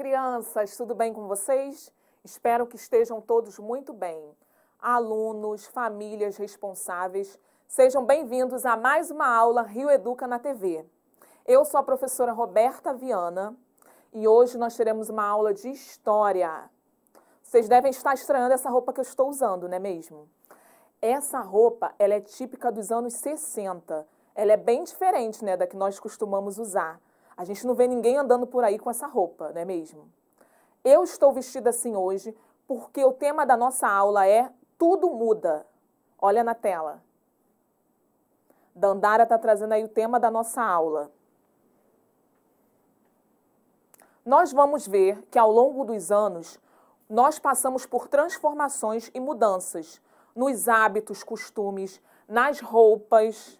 crianças, tudo bem com vocês? Espero que estejam todos muito bem. Alunos, famílias responsáveis, sejam bem-vindos a mais uma aula Rio Educa na TV. Eu sou a professora Roberta Viana e hoje nós teremos uma aula de história. Vocês devem estar estranhando essa roupa que eu estou usando, não é mesmo? Essa roupa, ela é típica dos anos 60. Ela é bem diferente, né, da que nós costumamos usar. A gente não vê ninguém andando por aí com essa roupa, não é mesmo? Eu estou vestida assim hoje porque o tema da nossa aula é Tudo Muda. Olha na tela. Dandara está trazendo aí o tema da nossa aula. Nós vamos ver que ao longo dos anos nós passamos por transformações e mudanças nos hábitos, costumes, nas roupas,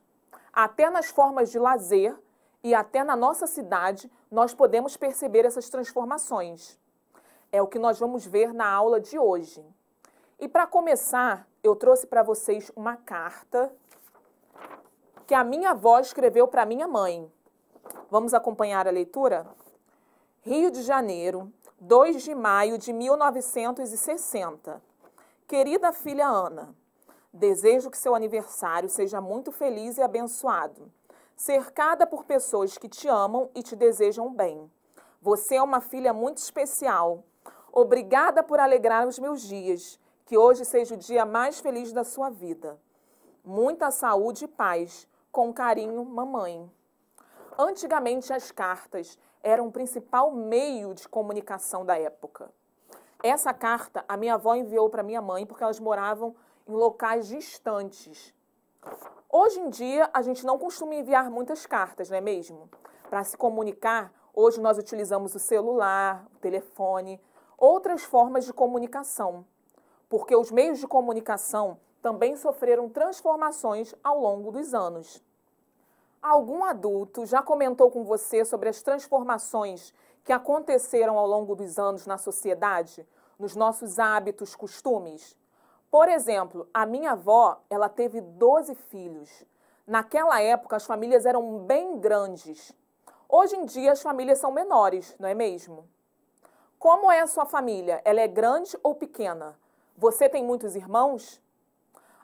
até nas formas de lazer e até na nossa cidade nós podemos perceber essas transformações. É o que nós vamos ver na aula de hoje. E para começar, eu trouxe para vocês uma carta que a minha avó escreveu para minha mãe. Vamos acompanhar a leitura? Rio de Janeiro, 2 de maio de 1960. Querida filha Ana, desejo que seu aniversário seja muito feliz e abençoado cercada por pessoas que te amam e te desejam bem. Você é uma filha muito especial. Obrigada por alegrar os meus dias. Que hoje seja o dia mais feliz da sua vida. Muita saúde e paz. Com carinho, mamãe. Antigamente, as cartas eram o principal meio de comunicação da época. Essa carta a minha avó enviou para minha mãe porque elas moravam em locais distantes. Hoje em dia, a gente não costuma enviar muitas cartas, não é mesmo? Para se comunicar, hoje nós utilizamos o celular, o telefone, outras formas de comunicação, porque os meios de comunicação também sofreram transformações ao longo dos anos. Algum adulto já comentou com você sobre as transformações que aconteceram ao longo dos anos na sociedade, nos nossos hábitos, costumes? Por exemplo, a minha avó, ela teve 12 filhos. Naquela época, as famílias eram bem grandes. Hoje em dia, as famílias são menores, não é mesmo? Como é a sua família? Ela é grande ou pequena? Você tem muitos irmãos?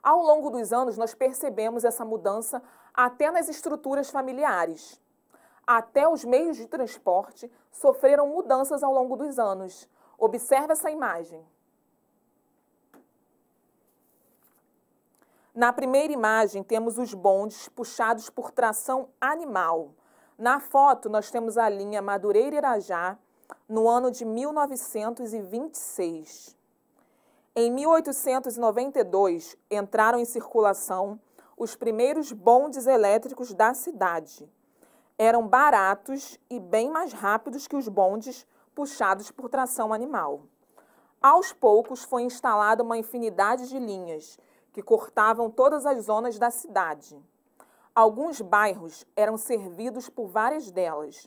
Ao longo dos anos, nós percebemos essa mudança até nas estruturas familiares. Até os meios de transporte sofreram mudanças ao longo dos anos. Observe essa imagem. Na primeira imagem, temos os bondes puxados por tração animal. Na foto, nós temos a linha Madureira-Irajá, no ano de 1926. Em 1892, entraram em circulação os primeiros bondes elétricos da cidade. Eram baratos e bem mais rápidos que os bondes puxados por tração animal. Aos poucos foi instalada uma infinidade de linhas, que cortavam todas as zonas da cidade. Alguns bairros eram servidos por várias delas,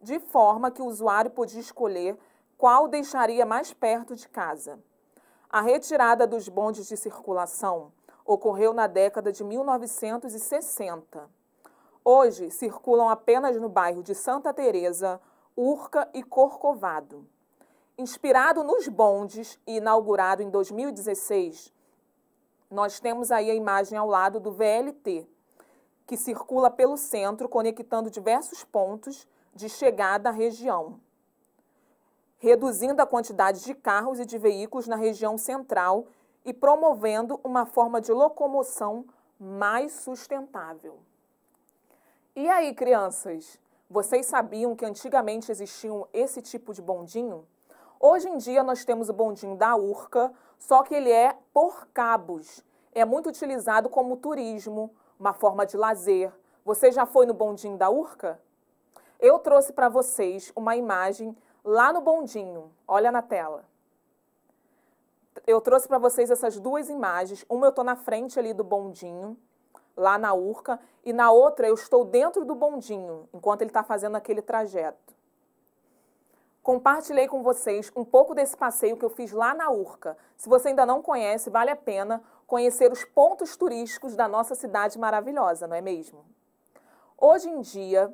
de forma que o usuário podia escolher qual deixaria mais perto de casa. A retirada dos bondes de circulação ocorreu na década de 1960. Hoje, circulam apenas no bairro de Santa Teresa, Urca e Corcovado. Inspirado nos bondes e inaugurado em 2016, nós temos aí a imagem ao lado do VLT, que circula pelo centro, conectando diversos pontos de chegada à região, reduzindo a quantidade de carros e de veículos na região central e promovendo uma forma de locomoção mais sustentável. E aí, crianças, vocês sabiam que antigamente existiam esse tipo de bondinho? Hoje em dia nós temos o bondinho da Urca, só que ele é por cabos. É muito utilizado como turismo, uma forma de lazer. Você já foi no bondinho da Urca? Eu trouxe para vocês uma imagem lá no bondinho. Olha na tela. Eu trouxe para vocês essas duas imagens. Uma eu estou na frente ali do bondinho, lá na Urca, e na outra eu estou dentro do bondinho, enquanto ele está fazendo aquele trajeto. Compartilhei com vocês um pouco desse passeio que eu fiz lá na Urca. Se você ainda não conhece, vale a pena conhecer os pontos turísticos da nossa cidade maravilhosa, não é mesmo? Hoje em dia,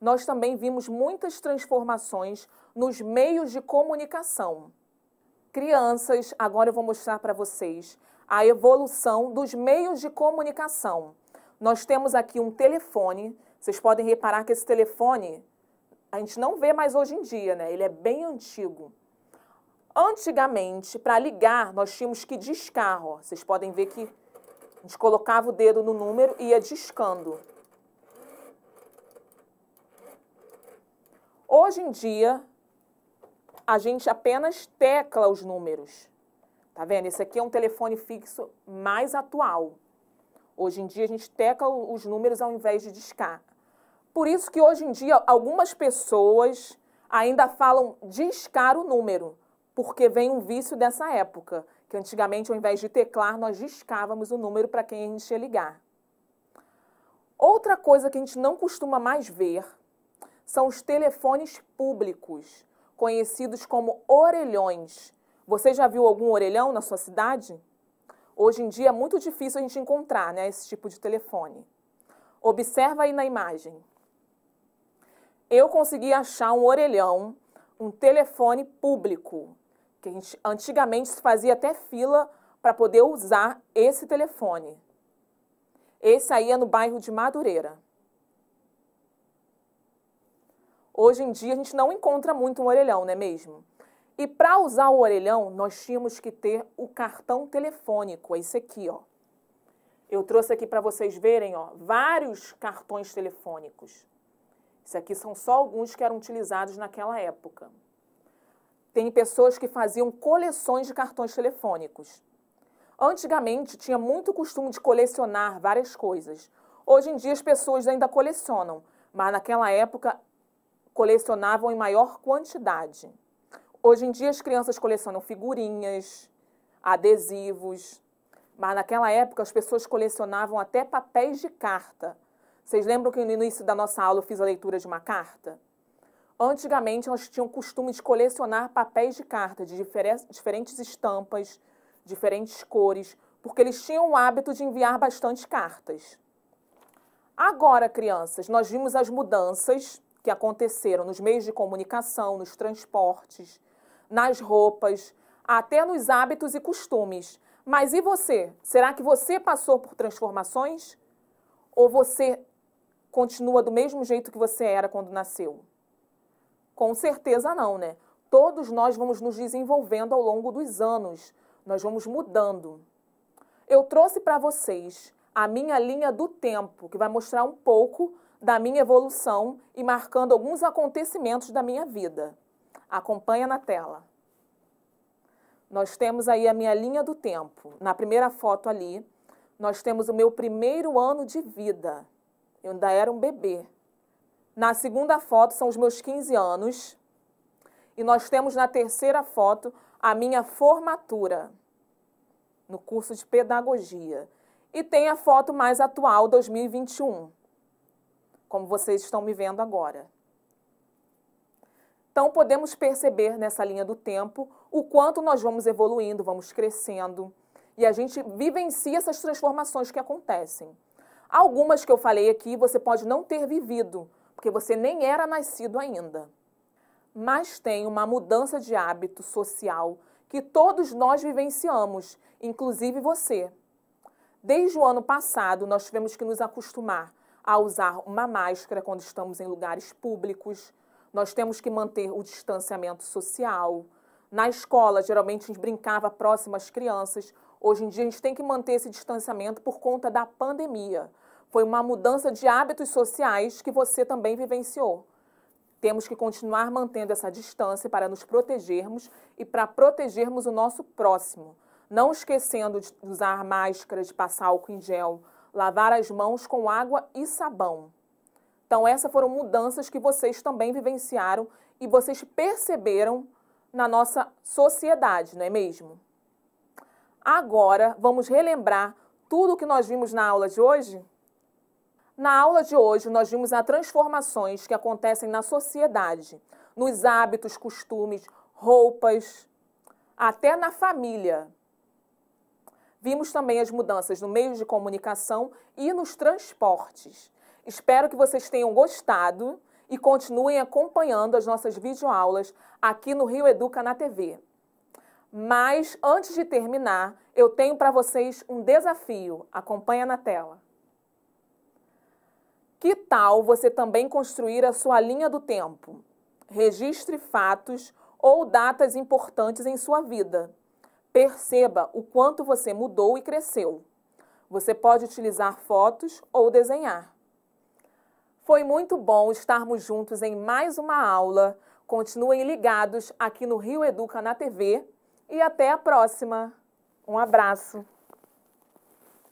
nós também vimos muitas transformações nos meios de comunicação. Crianças, agora eu vou mostrar para vocês a evolução dos meios de comunicação. Nós temos aqui um telefone, vocês podem reparar que esse telefone a gente não vê mais hoje em dia, né? Ele é bem antigo. Antigamente, para ligar, nós tínhamos que discar, ó. Vocês podem ver que a gente colocava o dedo no número e ia discando. Hoje em dia, a gente apenas tecla os números. Tá vendo? Esse aqui é um telefone fixo mais atual. Hoje em dia, a gente tecla os números ao invés de discar. Por isso que hoje em dia algumas pessoas ainda falam discar o número, porque vem um vício dessa época, que antigamente ao invés de teclar nós discávamos o número para quem a gente ia ligar. Outra coisa que a gente não costuma mais ver são os telefones públicos, conhecidos como orelhões. Você já viu algum orelhão na sua cidade? Hoje em dia é muito difícil a gente encontrar né, esse tipo de telefone. Observa aí na imagem eu consegui achar um orelhão, um telefone público, que a gente, antigamente se fazia até fila para poder usar esse telefone. Esse aí é no bairro de Madureira. Hoje em dia a gente não encontra muito um orelhão, não é mesmo? E para usar o orelhão, nós tínhamos que ter o cartão telefônico, esse aqui, ó. Eu trouxe aqui para vocês verem, ó, vários cartões telefônicos. Isso aqui são só alguns que eram utilizados naquela época. Tem pessoas que faziam coleções de cartões telefônicos. Antigamente tinha muito costume de colecionar várias coisas. Hoje em dia as pessoas ainda colecionam, mas naquela época colecionavam em maior quantidade. Hoje em dia as crianças colecionam figurinhas, adesivos, mas naquela época as pessoas colecionavam até papéis de carta vocês lembram que no início da nossa aula eu fiz a leitura de uma carta? Antigamente nós tinham o costume de colecionar papéis de carta de diferentes estampas, diferentes cores, porque eles tinham o hábito de enviar bastante cartas. Agora, crianças, nós vimos as mudanças que aconteceram nos meios de comunicação, nos transportes, nas roupas, até nos hábitos e costumes. Mas e você? Será que você passou por transformações? Ou você continua do mesmo jeito que você era quando nasceu? Com certeza não, né? Todos nós vamos nos desenvolvendo ao longo dos anos, nós vamos mudando. Eu trouxe para vocês a minha linha do tempo, que vai mostrar um pouco da minha evolução e marcando alguns acontecimentos da minha vida. Acompanha na tela. Nós temos aí a minha linha do tempo. Na primeira foto ali, nós temos o meu primeiro ano de vida. Eu ainda era um bebê. Na segunda foto são os meus 15 anos. E nós temos na terceira foto a minha formatura no curso de pedagogia. E tem a foto mais atual, 2021, como vocês estão me vendo agora. Então, podemos perceber nessa linha do tempo o quanto nós vamos evoluindo, vamos crescendo. E a gente vivencia essas transformações que acontecem. Algumas que eu falei aqui você pode não ter vivido, porque você nem era nascido ainda. Mas tem uma mudança de hábito social que todos nós vivenciamos, inclusive você. Desde o ano passado, nós tivemos que nos acostumar a usar uma máscara quando estamos em lugares públicos, nós temos que manter o distanciamento social. Na escola, geralmente a gente brincava próximo às crianças. Hoje em dia, a gente tem que manter esse distanciamento por conta da pandemia foi uma mudança de hábitos sociais que você também vivenciou. Temos que continuar mantendo essa distância para nos protegermos e para protegermos o nosso próximo. Não esquecendo de usar máscara, de passar álcool em gel, lavar as mãos com água e sabão. Então, essas foram mudanças que vocês também vivenciaram e vocês perceberam na nossa sociedade, não é mesmo? Agora, vamos relembrar tudo o que nós vimos na aula de hoje? Na aula de hoje, nós vimos as transformações que acontecem na sociedade, nos hábitos, costumes, roupas, até na família. Vimos também as mudanças no meio de comunicação e nos transportes. Espero que vocês tenham gostado e continuem acompanhando as nossas videoaulas aqui no Rio Educa na TV. Mas antes de terminar, eu tenho para vocês um desafio. Acompanha na tela. Que tal você também construir a sua linha do tempo? Registre fatos ou datas importantes em sua vida. Perceba o quanto você mudou e cresceu. Você pode utilizar fotos ou desenhar. Foi muito bom estarmos juntos em mais uma aula. Continuem ligados aqui no Rio Educa na TV e até a próxima. Um abraço.